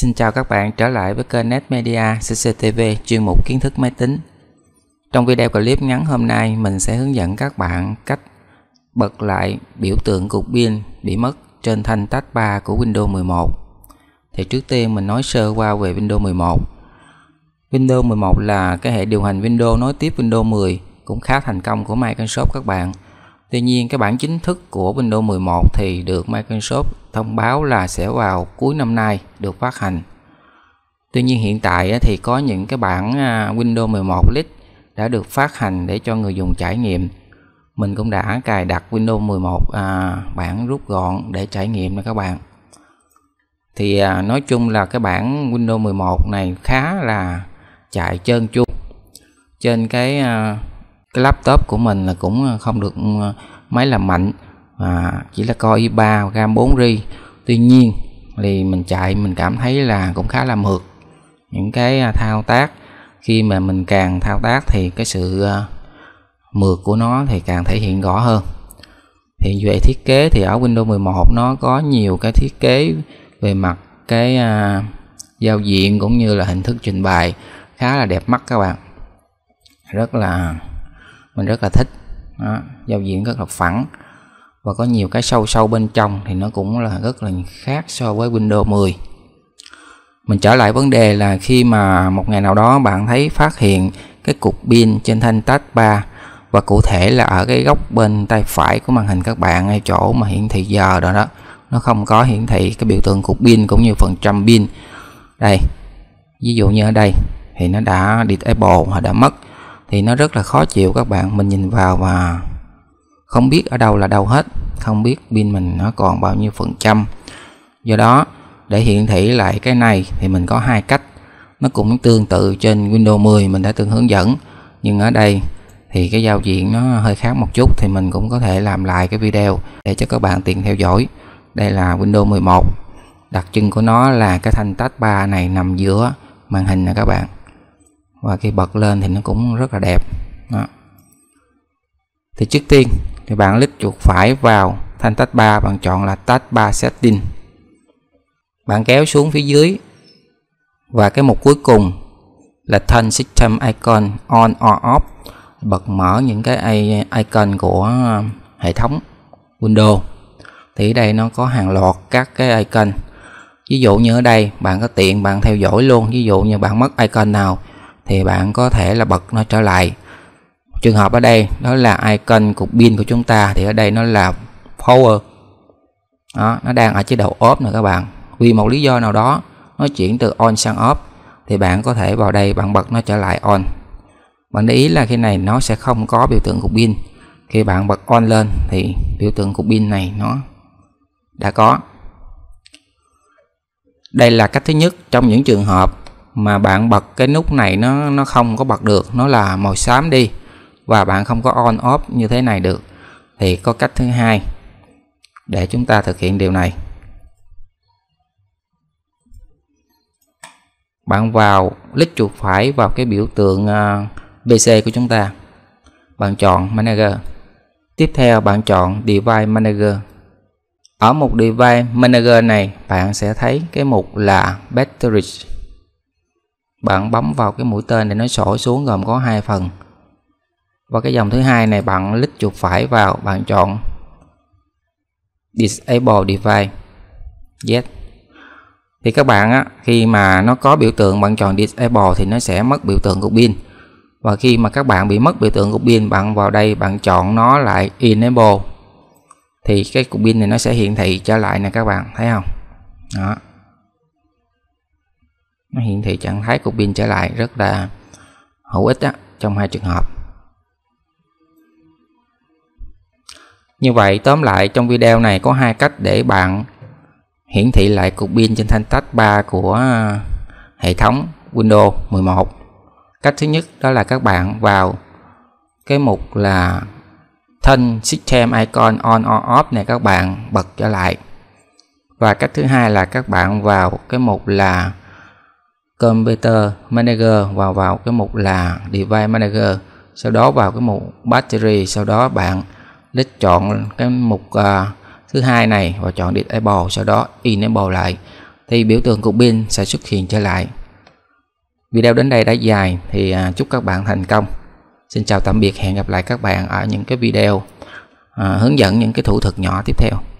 Xin chào các bạn trở lại với kênh Net Media CCTV chuyên mục kiến thức máy tính. Trong video clip ngắn hôm nay, mình sẽ hướng dẫn các bạn cách bật lại biểu tượng cục pin bị mất trên thanh tách 3 của Windows 11. Thì trước tiên mình nói sơ qua về Windows 11. Windows 11 là cái hệ điều hành Windows nối tiếp Windows 10 cũng khá thành công của Microsoft các bạn Tuy nhiên cái bản chính thức của Windows 11 thì được Microsoft thông báo là sẽ vào cuối năm nay được phát hành. Tuy nhiên hiện tại thì có những cái bản à, Windows 11 Lite đã được phát hành để cho người dùng trải nghiệm. Mình cũng đã cài đặt Windows 11 à, bản rút gọn để trải nghiệm nha các bạn. Thì à, nói chung là cái bản Windows 11 này khá là chạy trơn chu trên cái à, cái laptop của mình là cũng ờ, không được ờ, máy là mạnh và chỉ là coi i3 RAM 4 ri tuy nhiên thì mình chạy mình cảm thấy là cũng khá là mượt những cái à, thao tác khi mà mình càng thao tác thì cái sự ờ, mượt của nó thì càng thể hiện rõ hơn thì về thiết kế thì ở Windows 11 nó có nhiều cái thiết kế về mặt cái à, giao diện cũng như là hình thức trình bày khá là đẹp mắt các bạn rất là mình rất là thích đó, giao diện rất là phẳng và có nhiều cái sâu sâu bên trong thì nó cũng là rất là khác so với Windows 10 mình trở lại vấn đề là khi mà một ngày nào đó bạn thấy phát hiện cái cục pin trên thanh touchbar và cụ thể là ở cái góc bên tay phải của màn hình các bạn ngay chỗ mà hiển thị giờ đó đó nó không có hiển thị cái biểu tượng cục pin cũng như phần trăm pin đây ví dụ như ở đây thì nó đã disable hoặc đã mất thì nó rất là khó chịu các bạn mình nhìn vào và không biết ở đâu là đâu hết không biết pin mình nó còn bao nhiêu phần trăm do đó để hiển thị lại cái này thì mình có hai cách nó cũng tương tự trên Windows 10 mình đã từng hướng dẫn nhưng ở đây thì cái giao diện nó hơi khác một chút thì mình cũng có thể làm lại cái video để cho các bạn tiện theo dõi đây là Windows 11 đặc trưng của nó là cái thanh touchbar này nằm giữa màn hình nè các bạn và khi bật lên thì nó cũng rất là đẹp đó. thì trước tiên thì bạn lít chuột phải vào thanh tách 3 bạn chọn là tách 3 setting bạn kéo xuống phía dưới và cái mục cuối cùng là thanh System Icon On or Off bật mở những cái icon của ờ, hệ thống Windows thì ở đây nó có hàng loạt các cái icon ví dụ như ở đây bạn có tiện bạn theo dõi luôn ví dụ như bạn mất icon nào thì bạn có thể là bật nó trở lại trường hợp ở đây đó là icon cục pin của chúng ta thì ở đây nó là power đó, nó đang ở chế độ off nè các bạn vì một lý do nào đó nó chuyển từ on sang off thì bạn có thể vào đây bạn bật nó trở lại on bạn để ý là khi này nó sẽ không có biểu tượng cục pin khi bạn bật on lên thì biểu tượng cục pin này nó đã có đây là cách thứ nhất trong những trường hợp mà bạn bật cái nút này nó nó không có bật được nó là màu xám đi và bạn không có on off như thế này được thì có cách thứ hai để chúng ta thực hiện điều này bạn vào click chuột phải vào cái biểu tượng PC à, của chúng ta bạn chọn manager tiếp theo bạn chọn device manager ở mục device manager này bạn sẽ thấy cái mục là batteries bạn bấm vào cái mũi tên để nó sổ xuống gồm có hai phần và cái dòng thứ hai này bạn lít chuột phải vào bạn chọn disable device yes thì các bạn á, khi mà nó có biểu tượng bạn chọn disable thì nó sẽ mất biểu tượng của pin và khi mà các bạn bị mất biểu tượng của pin bạn vào đây bạn chọn nó lại enable thì cái cục pin này nó sẽ hiển thị trở lại nè các bạn thấy không đó nó hiển thị trạng thái của pin trở lại rất là hữu ích đó, trong hai trường hợp như vậy tóm lại trong video này có hai cách để bạn hiển thị lại cục pin trên thanh tách 3 của hệ thống Windows 11 cách thứ nhất đó là các bạn vào cái mục là thân system icon on or off này các bạn bật trở lại và cách thứ hai là các bạn vào cái mục là Computer Manager vào vào cái mục là Device Manager sau đó vào cái mục Battery sau đó bạn click chọn cái mục uh, thứ hai này và chọn Disable sau đó Enable lại thì biểu tượng cục pin sẽ xuất hiện trở lại video đến đây đã dài thì uh, chúc các bạn thành công xin chào tạm biệt hẹn gặp lại các bạn ở những cái video uh, hướng dẫn những cái thủ thuật nhỏ tiếp theo